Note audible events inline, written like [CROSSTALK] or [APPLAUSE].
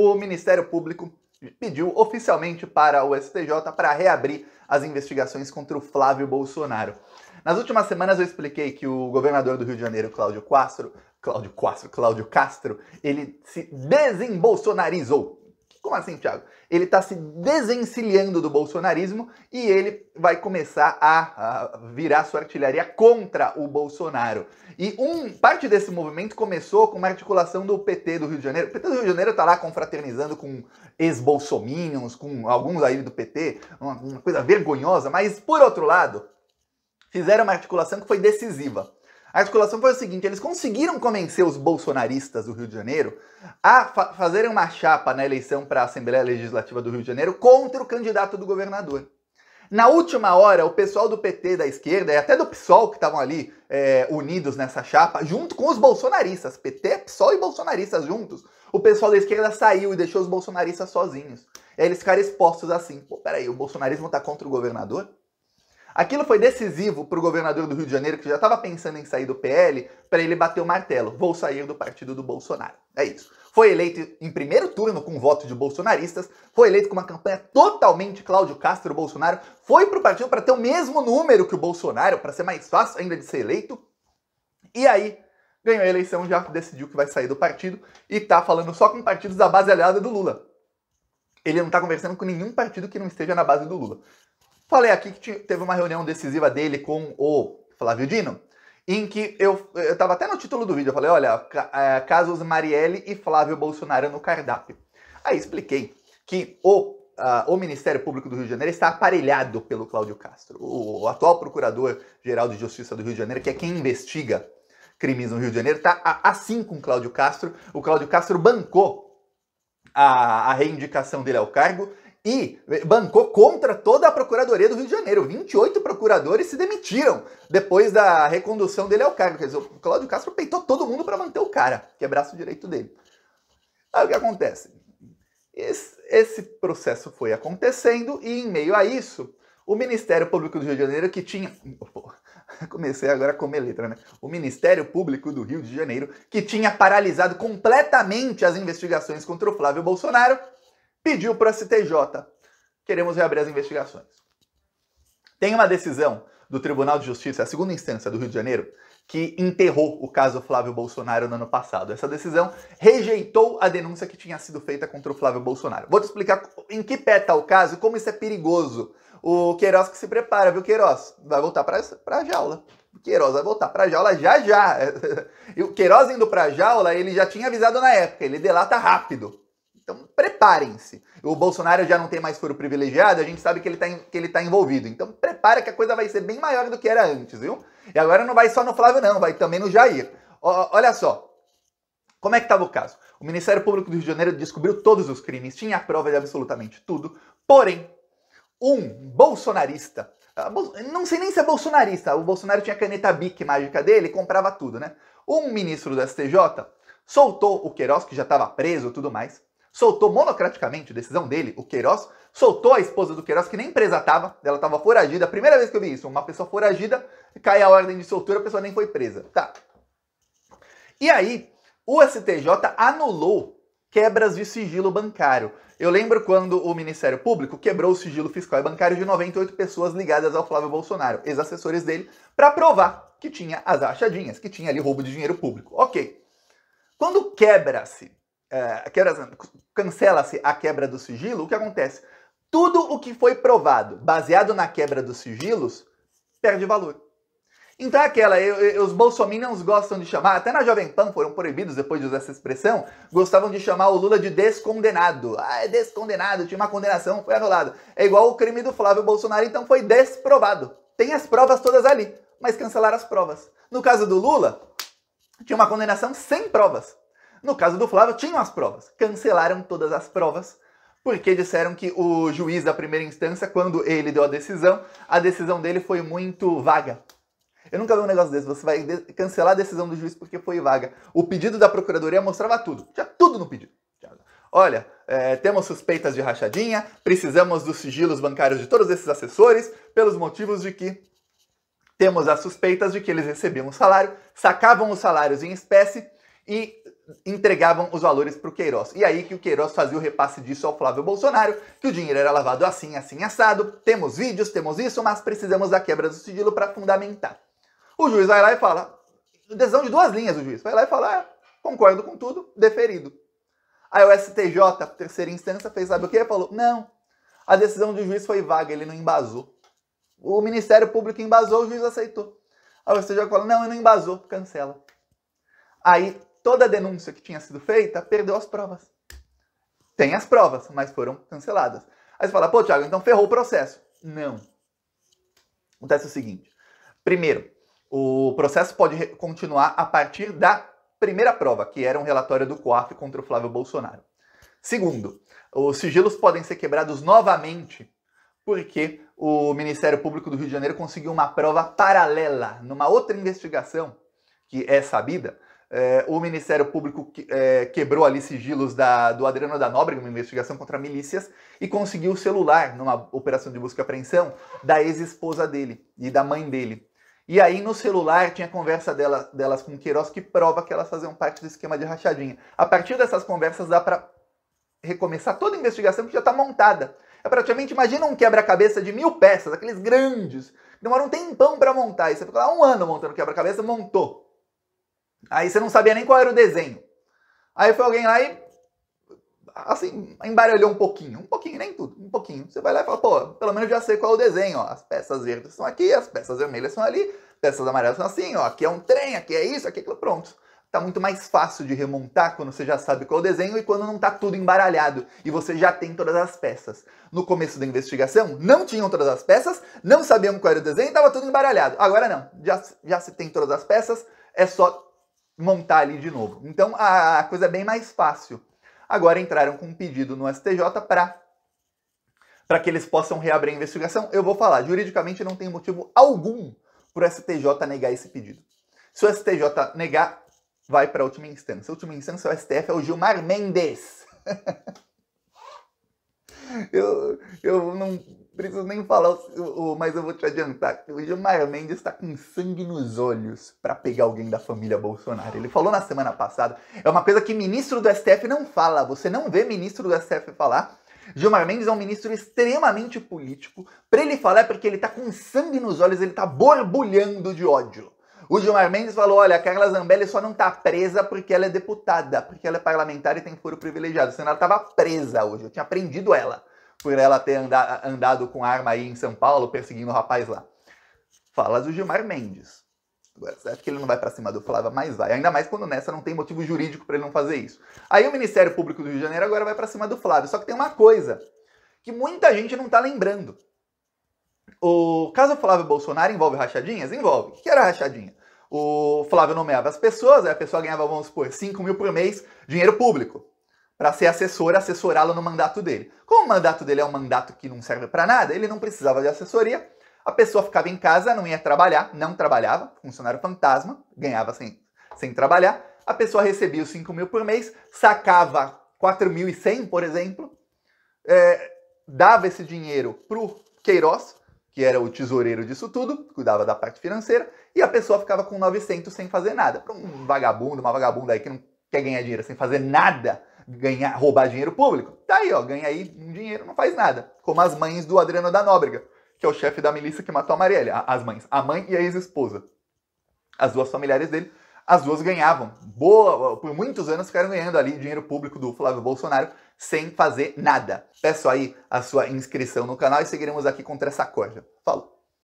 o Ministério Público pediu oficialmente para o STJ para reabrir as investigações contra o Flávio Bolsonaro. Nas últimas semanas eu expliquei que o governador do Rio de Janeiro, Cláudio Castro, Cláudio Castro, Cláudio Castro, ele se desembolsonarizou. Como assim, Thiago? ele está se desencilhando do bolsonarismo e ele vai começar a, a, virar sua artilharia contra o Bolsonaro. E um parte desse movimento começou com uma articulação do PT do Rio de Janeiro. O PT do Rio de Janeiro está lá confraternizando com ex-bolsominions, com alguns aí do PT, uma, uma coisa vergonhosa, mas por outro lado, fizeram uma articulação que foi decisiva. A articulação foi o seguinte: eles conseguiram convencer os bolsonaristas do Rio de Janeiro a fa fazerem uma chapa na eleição para a Assembleia Legislativa do Rio de Janeiro contra o candidato do governador. Na última hora, o pessoal do PT da esquerda e até do PSOL que estavam ali é, unidos nessa chapa, junto com os bolsonaristas, PT, PSOL e bolsonaristas juntos, o pessoal da esquerda saiu e deixou os bolsonaristas sozinhos. E aí eles ficaram expostos assim: pô, peraí, o bolsonarismo tá contra o governador? Aquilo foi decisivo para o governador do Rio de Janeiro, que já estava pensando em sair do PL, para ele bater o martelo: vou sair do partido do Bolsonaro. É isso. Foi eleito em primeiro turno com voto de bolsonaristas, foi eleito com uma campanha totalmente Cláudio Castro Bolsonaro, foi para o partido para ter o mesmo número que o Bolsonaro, para ser mais fácil ainda de ser eleito. E aí, ganhou a eleição, já decidiu que vai sair do partido e está falando só com partidos da base aliada do Lula. Ele não está conversando com nenhum partido que não esteja na base do Lula. Falei aqui que teve uma reunião decisiva dele com o Flávio Dino, em que eu estava até no título do vídeo, eu falei, olha, é, casos Marielle e Flávio Bolsonaro no cardápio. Aí expliquei que o, uh, o Ministério Público do Rio de Janeiro está aparelhado pelo Cláudio Castro, o, o atual Procurador-Geral de Justiça do Rio de Janeiro, que é quem investiga crimes no Rio de Janeiro, está assim com o Cláudio Castro. O Cláudio Castro bancou a, a, reindicação dele ao cargo e eh, bancou contra toda a Procuradoria do Rio de Janeiro. 28 procuradores se demitiram depois da recondução dele ao cargo. Quer dizer, o Cláudio Castro peitou todo mundo para manter o cara, que é braço direito dele. Aí o que acontece? Esse, esse processo foi acontecendo e, em meio a isso, o Ministério Público do Rio de Janeiro, que tinha. [LAUGHS] Pô, comecei agora a comer letra, né? O Ministério Público do Rio de Janeiro, que tinha paralisado completamente as investigações contra o Flávio Bolsonaro, pediu para a CTJ. Queremos reabrir as investigações. Tem uma decisão do Tribunal de Justiça, a segunda instância do Rio de Janeiro, que enterrou o caso Flávio Bolsonaro no ano passado. Essa decisão rejeitou a denúncia que tinha sido feita contra o Flávio Bolsonaro. Vou te explicar em que pé está o caso e como isso é perigoso. O Queiroz que se prepara, viu, Queiroz? Vai voltar para a jaula. O Queiroz vai voltar para a jaula já já. [LAUGHS] E o Queiroz indo para a jaula, ele já tinha avisado na época, ele delata rápido. Então, preparem-se. O Bolsonaro já não tem mais foro privilegiado, a gente sabe que ele, está que ele tá envolvido. Então, prepara que a coisa vai ser bem maior do que era antes, viu? E agora não vai só no Flávio, não, vai também no Jair. O, olha só. Como é que estava o caso? O Ministério Público do Rio de Janeiro descobriu todos os crimes, tinha a prova de absolutamente tudo. Porém, um bolsonarista ah, não sei nem se é bolsonarista. O Bolsonaro tinha a caneta BIC mágica dele e comprava tudo, né? Um ministro do STJ soltou o Queiroz, que já estava preso e tudo mais, soltou monocraticamente, decisão dele, o Queiroz, soltou a esposa do Queiroz, que nem presa estava, ela estava foragida. A primeira vez que eu vi isso, uma pessoa foragida, cai a ordem de soltura, a pessoa nem foi presa. Tá. E aí, o STJ anulou quebras de sigilo bancário. Eu lembro quando o Ministério Público quebrou o sigilo fiscal e bancário de 98 pessoas ligadas ao Flávio Bolsonaro, ex-assessores dele, para provar que tinha as achadinhas, que tinha ali roubo de dinheiro público. Ok. Quando quebra-se é, assim, cancela-se a quebra do sigilo, o que acontece? Tudo o que foi provado baseado na quebra dos sigilos perde valor. Então aquela, eu, eu, os bolsominions gostam de chamar, até na Jovem Pan foram proibidos depois de usar essa expressão, gostavam de chamar o Lula de descondenado. Ah, é descondenado, tinha uma condenação, foi anulado. É igual o crime do Flávio Bolsonaro, então foi desprovado. Tem as provas todas ali, mas cancelaram as provas. No caso do Lula, tinha uma condenação sem provas. No caso do Flávio, tinham as provas. Cancelaram todas as provas porque disseram que o juiz da primeira instância, quando ele deu a decisão, a decisão dele foi muito vaga. Eu nunca vi um negócio desse. Você vai cancelar a decisão do juiz porque foi vaga. O pedido da procuradoria mostrava tudo. Tinha tudo no pedido. Olha, é, temos suspeitas de rachadinha, precisamos dos sigilos bancários de todos esses assessores, pelos motivos de que temos as suspeitas de que eles recebiam o salário, sacavam os salários em espécie e entregavam os valores para o Queiroz. E aí que o Queiroz fazia o repasse disso ao Flávio Bolsonaro, que o dinheiro era lavado assim, assim, assado. Temos vídeos, temos isso, mas precisamos da quebra do sigilo para fundamentar. O juiz vai lá e fala, decisão de duas linhas o juiz, vai lá e fala, ah, concordo com tudo, deferido. Aí o STJ, terceira instância, fez sabe o quê? Falou, não, a decisão do juiz foi vaga, ele não embasou. O Ministério Público embasou, o juiz aceitou. Aí o STJ fala não, ele não embasou, cancela. Aí toda a denúncia que tinha sido feita perdeu as provas. Tem as provas, mas foram canceladas. Aí você fala, pô, Thiago, então ferrou o processo. Não. Acontece o seguinte: primeiro, o processo pode continuar a partir da primeira prova, que era um relatório do COAF contra o Flávio Bolsonaro. Segundo, os sigilos podem ser quebrados novamente porque o Ministério Público do Rio de Janeiro conseguiu uma prova paralela numa outra investigação que é sabida é, o Ministério Público que, é, quebrou ali sigilos da, do Adriano da Nóbrega, uma investigação contra milícias, e conseguiu o celular, numa operação de busca e apreensão, da ex-esposa dele e da mãe dele. E aí no celular tinha conversa dela, delas com Queiroz que prova que elas faziam parte do esquema de rachadinha. A partir dessas conversas dá para recomeçar toda a investigação que já está montada. É praticamente, imagina um quebra-cabeça de mil peças, aqueles grandes. Demora um tempão para montar. E você fica lá um ano montando quebra-cabeça, montou. Aí você não sabia nem qual era o desenho. Aí foi alguém lá e assim, embaralhou um pouquinho, um pouquinho, nem tudo, um pouquinho. Você vai lá e fala, pô, pelo menos já sei qual é o desenho, ó. As peças verdes são aqui, as peças vermelhas são ali, peças amarelas são assim, ó. Aqui é um trem, aqui é isso, aqui é aquilo, pronto. Tá muito mais fácil de remontar quando você já sabe qual é o desenho e quando não tá tudo embaralhado e você já tem todas as peças. No começo da investigação, não tinham todas as peças, não sabiam qual era o desenho, tava tudo embaralhado. Agora não, já, já se tem todas as peças, é só montar ali de novo. Então a, coisa é bem mais fácil. Agora entraram com um pedido no STJ para para que eles possam reabrir a investigação. Eu vou falar, juridicamente não tem motivo algum para o STJ negar esse pedido. Se o STJ negar, vai para a última instância. A última instância, o STF, é o Gilmar Mendes. [LAUGHS] eu, eu não preciso nem falar, o, o, mas eu vou te adiantar o Gilmar Mendes está com sangue nos olhos para pegar alguém da família Bolsonaro. Ele falou na semana passada, é uma coisa que ministro do STF não fala, você não vê ministro do STF falar. Gilmar Mendes é um ministro extremamente político. Para ele falar é porque ele tá com sangue nos olhos, ele tá borbulhando de ódio. O Gilmar Mendes falou: olha, a Carla Zambelli só não está presa porque ela é deputada, porque ela é parlamentar e tem foro privilegiado, senão ela estava presa hoje. Eu tinha prendido ela por ela ter anda andado com arma aí em São Paulo, perseguindo o rapaz lá. Fala do Gilmar Mendes. Agora, você acha que ele não vai para cima do Flávio? Mas vai. Ainda mais quando nessa não tem motivo jurídico para ele não fazer isso. Aí o Ministério Público do Rio de Janeiro agora vai para cima do Flávio. Só que tem uma coisa que muita gente não está lembrando. O caso Flávio Bolsonaro envolve rachadinhas? Envolve. O que era rachadinha? o Flávio nomeava as pessoas, a pessoa ganhava, vamos supor, 5 mil por mês, dinheiro público, para ser assessora, assessorá lo no mandato dele. Como o mandato dele é um mandato que não serve para nada, ele não precisava de assessoria, a pessoa ficava em casa, não ia trabalhar, não trabalhava, funcionário fantasma, ganhava sem, sem trabalhar, a pessoa recebia os 5 mil por mês, sacava 4.100, por exemplo, é, dava esse dinheiro para o Queiroz, que era o tesoureiro disso tudo, cuidava da parte financeira, e a pessoa ficava com 900 sem fazer nada. Para um vagabundo, uma vagabunda aí que não quer ganhar dinheiro sem fazer nada, ganhar, roubar dinheiro público, tá aí, ó, ganha aí um dinheiro, não faz nada. Como as mães do Adriano da Nóbrega, que é o chefe da milícia que matou a Marielle, as mães, a mãe e a ex-esposa. As duas familiares dele as duas ganhavam. Boa, por muitos anos ficaram ganhando ali dinheiro público do Flávio Bolsonaro sem fazer nada. Peço aí a sua inscrição no canal e seguiremos aqui contra essa Corja. Falou!